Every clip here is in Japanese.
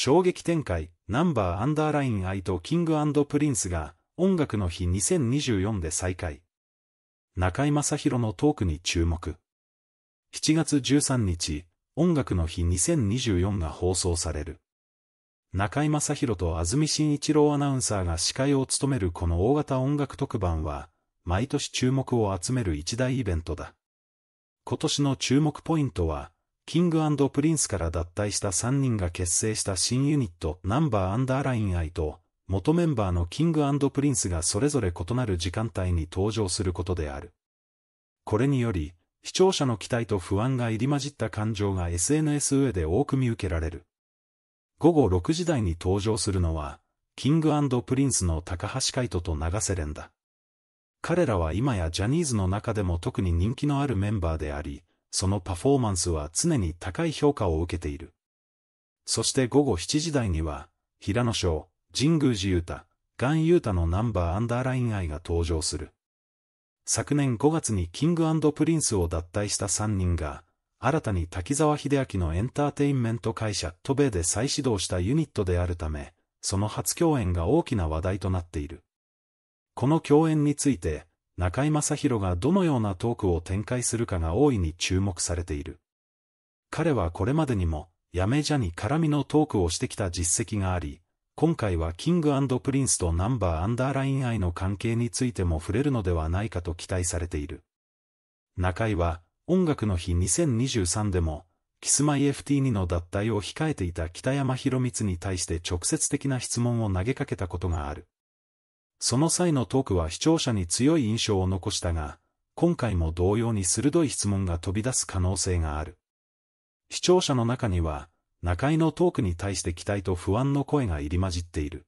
衝撃展開、ナンバーアンダーライン愛とキングプリンスが、音楽の日2024で再開。中井正宏のトークに注目。7月13日、音楽の日2024が放送される。中井正宏と安住紳一郎アナウンサーが司会を務めるこの大型音楽特番は、毎年注目を集める一大イベントだ。今年の注目ポイントは、キングプリンスから脱退した3人が結成した新ユニットナンバーアンダーラインイと、元メンバーのキングプリンスがそれぞれ異なる時間帯に登場することである。これにより、視聴者の期待と不安が入り混じった感情が SNS 上で多く見受けられる。午後6時台に登場するのは、キングプリンスの高橋海人と長瀬廉だ。彼らは今やジャニーズの中でも特に人気のあるメンバーであり、そのパフォーマンスは常に高い評価を受けている。そして午後7時台には、平野翔、神宮寺優太、ガン優太のナンバーアンダーライン愛が登場する。昨年5月にキングプリンスを脱退した3人が、新たに滝沢秀明のエンターテインメント会社トベで再始動したユニットであるため、その初共演が大きな話題となっている。この共演について、中井正宏がどのようなトークを展開するかが大いに注目されている。彼はこれまでにも、やめじゃに絡みのトークをしてきた実績があり、今回はキングプリンスとナンバーアンダーライン愛の関係についても触れるのではないかと期待されている。中井は、音楽の日2023でも、キスマイ FT2 の脱退を控えていた北山博光に対して直接的な質問を投げかけたことがある。その際のトークは視聴者に強い印象を残したが、今回も同様に鋭い質問が飛び出す可能性がある。視聴者の中には、中井のトークに対して期待と不安の声が入り混じっている。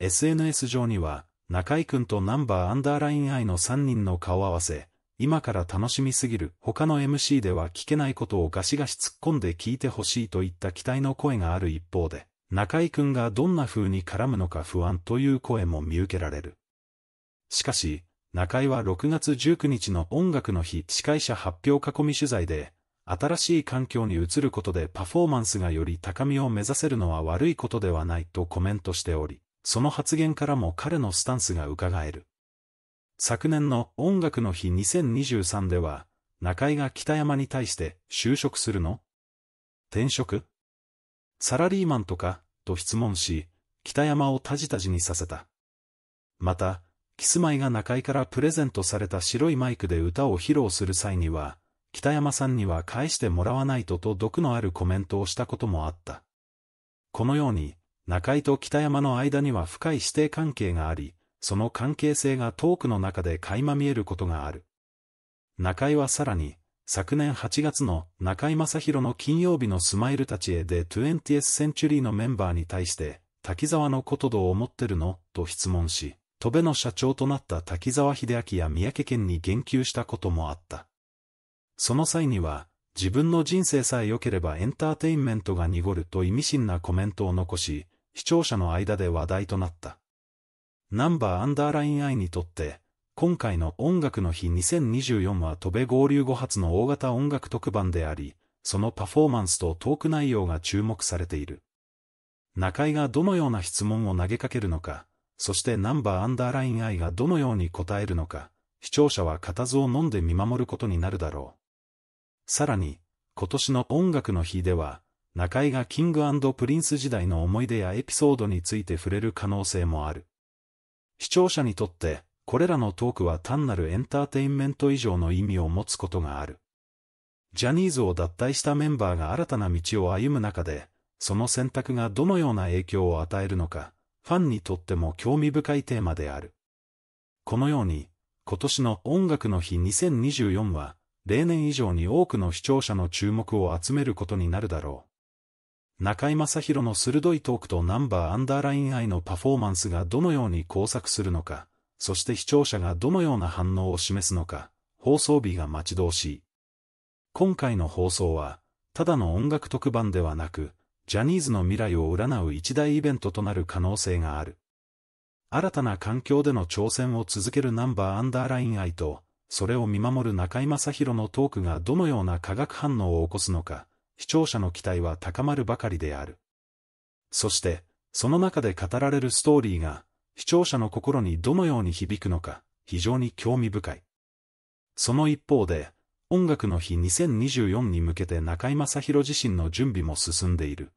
SNS 上には、中井くんとナンバーアンダーライン愛の3人の顔合わせ、今から楽しみすぎる他の MC では聞けないことをガシガシ突っ込んで聞いてほしいといった期待の声がある一方で、中井くんがどんな風に絡むのか不安という声も見受けられる。しかし、中井は6月19日の音楽の日司会者発表囲み取材で、新しい環境に移ることでパフォーマンスがより高みを目指せるのは悪いことではないとコメントしており、その発言からも彼のスタンスが伺える。昨年の音楽の日2023では、中井が北山に対して就職するの転職サラリーマンとか、と質問し、北山をたじたじにさせた。また、キスマイが中井からプレゼントされた白いマイクで歌を披露する際には、北山さんには返してもらわないとと毒のあるコメントをしたこともあった。このように、中井と北山の間には深い指定関係があり、その関係性がトークの中で垣間見えることがある。中井はさらに、昨年8月の中井正宏の金曜日のスマイルたちへで 20th Century のメンバーに対して、滝沢のことどう思ってるのと質問し、戸部の社長となった滝沢秀明や三宅県に言及したこともあった。その際には、自分の人生さえ良ければエンターテインメントが濁ると意味深なコメントを残し、視聴者の間で話題となった。ナンバーアンダーライン I にとって、今回の音楽の日2024は戸部合流後発の大型音楽特番であり、そのパフォーマンスとトーク内容が注目されている。中井がどのような質問を投げかけるのか、そしてナンバーアンダーライン I がどのように答えるのか、視聴者は固唾を飲んで見守ることになるだろう。さらに、今年の音楽の日では、中井がキングプリンス時代の思い出やエピソードについて触れる可能性もある。視聴者にとって、これらのトークは単なるエンターテインメント以上の意味を持つことがある。ジャニーズを脱退したメンバーが新たな道を歩む中で、その選択がどのような影響を与えるのか、ファンにとっても興味深いテーマである。このように、今年の音楽の日2024は、例年以上に多くの視聴者の注目を集めることになるだろう。中居正広の鋭いトークとナンバーアンダーライン愛のパフォーマンスがどのように交錯するのか、そして視聴者がどのような反応を示すのか、放送日が待ち遠しい。今回の放送は、ただの音楽特番ではなく、ジャニーズの未来を占う一大イベントとなる可能性がある。新たな環境での挑戦を続けるナンバーアンダーライン愛と、それを見守る中井正宏のトークがどのような化学反応を起こすのか、視聴者の期待は高まるばかりである。そして、その中で語られるストーリーが、視聴者の心にどのように響くのか、非常に興味深い。その一方で、音楽の日2024に向けて中井正宏自身の準備も進んでいる。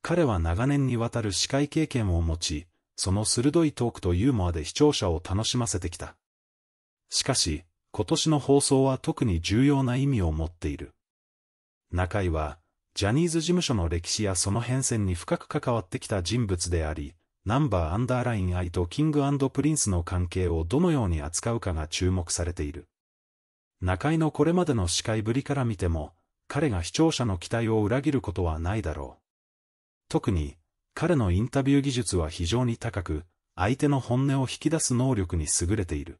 彼は長年にわたる司会経験を持ち、その鋭いトークとユーモアで視聴者を楽しませてきた。しかし、今年の放送は特に重要な意味を持っている。中井は、ジャニーズ事務所の歴史やその変遷に深く関わってきた人物であり、ナンバーアンダーライン愛とキングプリンスの関係をどのように扱うかが注目されている。中井のこれまでの司会ぶりから見ても、彼が視聴者の期待を裏切ることはないだろう。特に、彼のインタビュー技術は非常に高く、相手の本音を引き出す能力に優れている。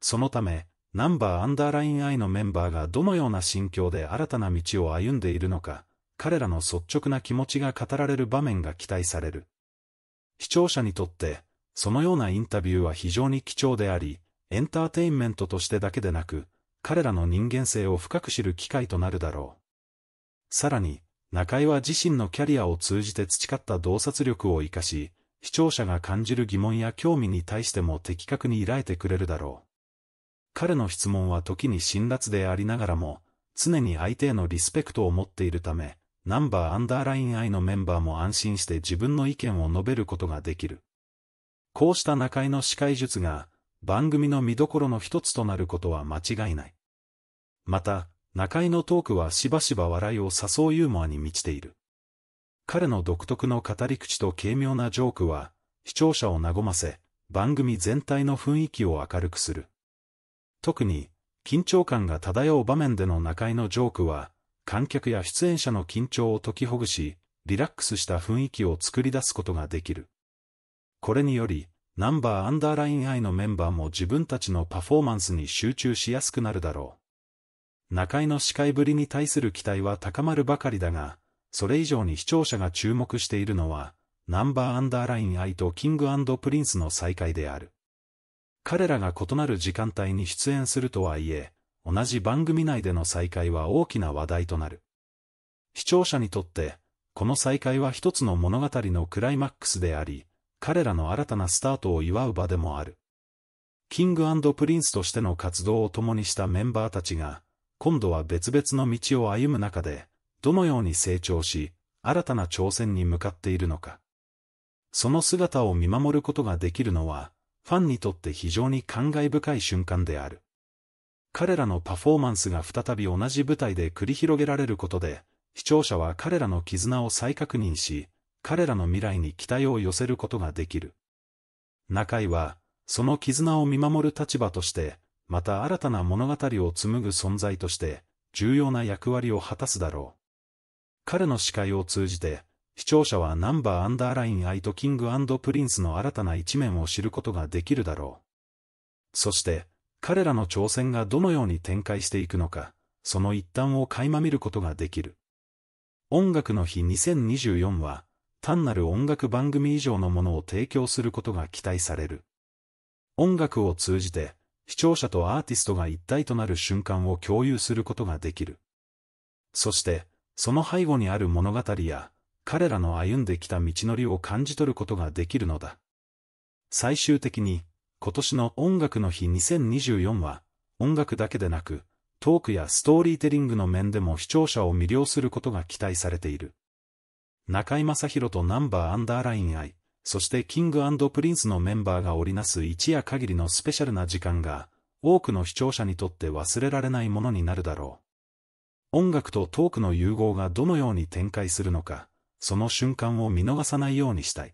そのため、ナンバーアンダーライン愛のメンバーがどのような心境で新たな道を歩んでいるのか、彼らの率直な気持ちが語られる場面が期待される。視聴者にとって、そのようなインタビューは非常に貴重であり、エンターテインメントとしてだけでなく、彼らの人間性を深く知る機会となるだろう。さらに、中井は自身のキャリアを通じて培った洞察力を活かし、視聴者が感じる疑問や興味に対しても的確に依頼てくれるだろう。彼の質問は時に辛辣でありながらも、常に相手へのリスペクトを持っているため、ナンバーアンダーライン I のメンバーも安心して自分の意見を述べることができる。こうした中井の司会術が、番組の見どころの一つとなることは間違いない。また、中井のトークはしばしば笑いを誘うユーモアに満ちている。彼の独特の語り口と軽妙なジョークは、視聴者を和ませ、番組全体の雰囲気を明るくする。特に、緊張感が漂う場面での中井のジョークは、観客や出演者の緊張を解きほぐし、リラックスした雰囲気を作り出すことができる。これにより、ナンバーアンダーライン I のメンバーも自分たちのパフォーマンスに集中しやすくなるだろう。中井の司会ぶりに対する期待は高まるばかりだが、それ以上に視聴者が注目しているのは、ナンバーアンダーライン I とキングプリンスの再会である。彼らが異なる時間帯に出演するとはいえ、同じ番組内での再会は大きな話題となる。視聴者にとって、この再会は一つの物語のクライマックスであり、彼らの新たなスタートを祝う場でもある。キングプリンスとしての活動を共にしたメンバーたちが、今度は別々の道を歩む中で、どのように成長し、新たな挑戦に向かっているのか。その姿を見守ることができるのは、ファンにとって非常に感慨深い瞬間である。彼らのパフォーマンスが再び同じ舞台で繰り広げられることで、視聴者は彼らの絆を再確認し、彼らの未来に期待を寄せることができる。中井は、その絆を見守る立場として、また新たな物語を紡ぐ存在として、重要な役割を果たすだろう。彼の司会を通じて、視聴者はナンバーアンダーラインアイトキングプリンスの新たな一面を知ることができるだろう。そして、彼らの挑戦がどのように展開していくのか、その一端を垣間見ることができる。音楽の日2024は、単なる音楽番組以上のものを提供することが期待される。音楽を通じて、視聴者とアーティストが一体となる瞬間を共有することができる。そして、その背後にある物語や、彼らの歩んできた道のりを感じ取ることができるのだ。最終的に、今年の音楽の日2024は、音楽だけでなく、トークやストーリーテリングの面でも視聴者を魅了することが期待されている。中井正宏とナンバーアンダーライン愛、そしてキングプリンスのメンバーが織りなす一夜限りのスペシャルな時間が、多くの視聴者にとって忘れられないものになるだろう。音楽とトークの融合がどのように展開するのか、その瞬間を見逃さないようにしたい。